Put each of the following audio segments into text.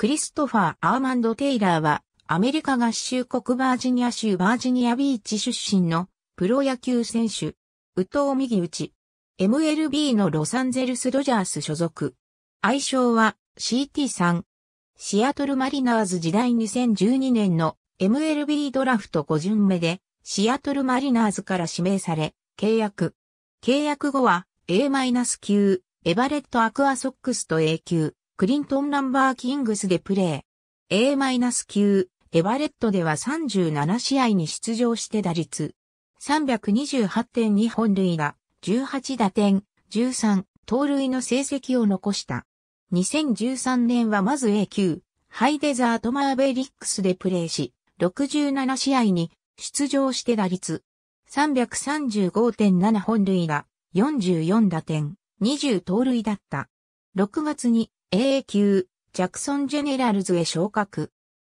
クリストファー・アーマンド・テイラーは、アメリカ合衆国バージニア州バージニアビーチ出身のプロ野球選手、宇藤右打ち、MLB のロサンゼルス・ドジャース所属。愛称は CT さん。シアトルマリナーズ時代2012年の MLB ドラフト5巡目でシアトルマリナーズから指名され契約。契約後は A- 9エバレットアクアソックスと A 級クリントンナンバーキングスでプレー。A-9、エヴァレットでは37試合に出場して打率。328.2本塁打、18打点、13、盗塁の成績を残した。2013年はまず A 級、ハイデザートマーベリックスでプレーし、67試合に出場して打率。335.7本塁打、44打点、20盗塁だった。6月に AA 級、ジャクソンジェネラルズへ昇格。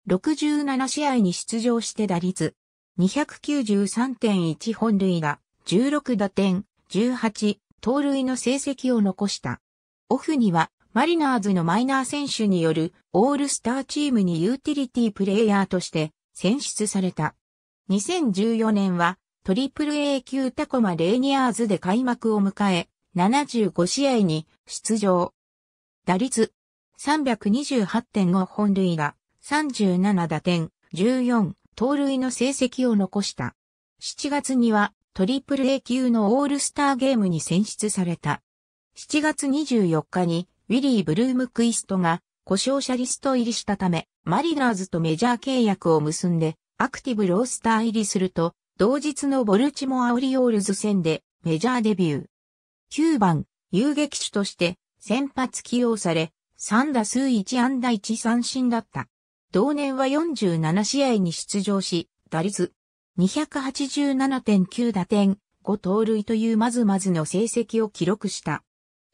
67試合に出場して打率、293.1本塁打、16打点、18、盗塁の成績を残した。オフには、マリナーズのマイナー選手によるオールスターチームにユーティリティプレイヤーとして選出された。2014年はトリプル A 級タコマレーニアーズで開幕を迎え、75試合に出場。打率328.5本塁打、37打点、14盗塁の成績を残した。7月にはトリプル A 級のオールスターゲームに選出された。7月24日にウィリー・ブルームクイストが故障者リスト入りしたため、マリナーズとメジャー契約を結んで、アクティブロースター入りすると、同日のボルチモア・オリオールズ戦でメジャーデビュー。9番、遊撃手として先発起用され、3打数1安打1三振だった。同年は47試合に出場し、打率287.9打点、5盗塁というまずまずの成績を記録した。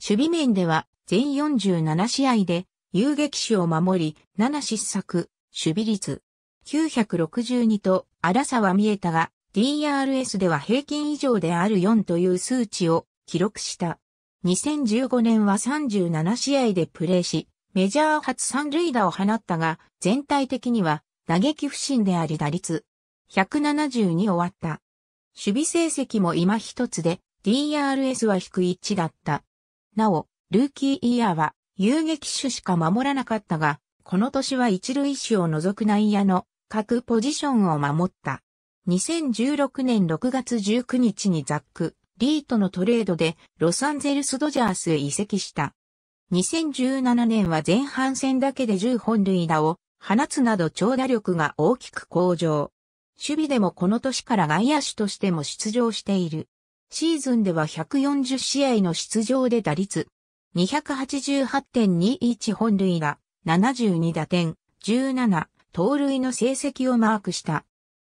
守備面では全47試合で遊撃手を守り、7失策、守備率962と荒さは見えたが、DRS では平均以上である4という数値を記録した。2015年は37試合でプレーし、メジャー初三塁打を放ったが、全体的には打撃不振であり打率172終わった。守備成績も今一つで、DRS は低い1だった。なお、ルーキーイヤーは遊撃手しか守らなかったが、この年は一塁手を除く内野の各ポジションを守った。2016年6月19日にザック、リーとのトレードでロサンゼルスドジャースへ移籍した。2017年は前半戦だけで10本塁打を放つなど長打力が大きく向上。守備でもこの年から外野手としても出場している。シーズンでは140試合の出場で打率288.21本塁打、72打点、17盗塁の成績をマークした。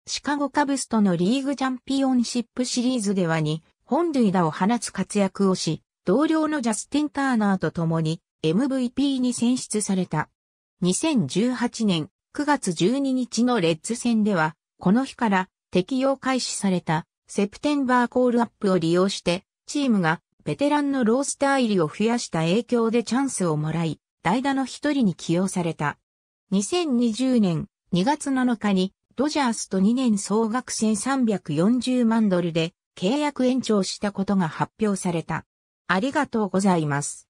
シカゴカブスとのリーグチャンピオンシップシリーズでは2本塁打を放つ活躍をし、同僚のジャスティン・ターナーと共に MVP に選出された。2018年9月12日のレッズ戦では、この日から適用開始されたセプテンバーコールアップを利用して、チームがベテランのロースター入りを増やした影響でチャンスをもらい、代打の一人に起用された。2020年2月7日にドジャースと2年総額1340万ドルで契約延長したことが発表された。ありがとうございます。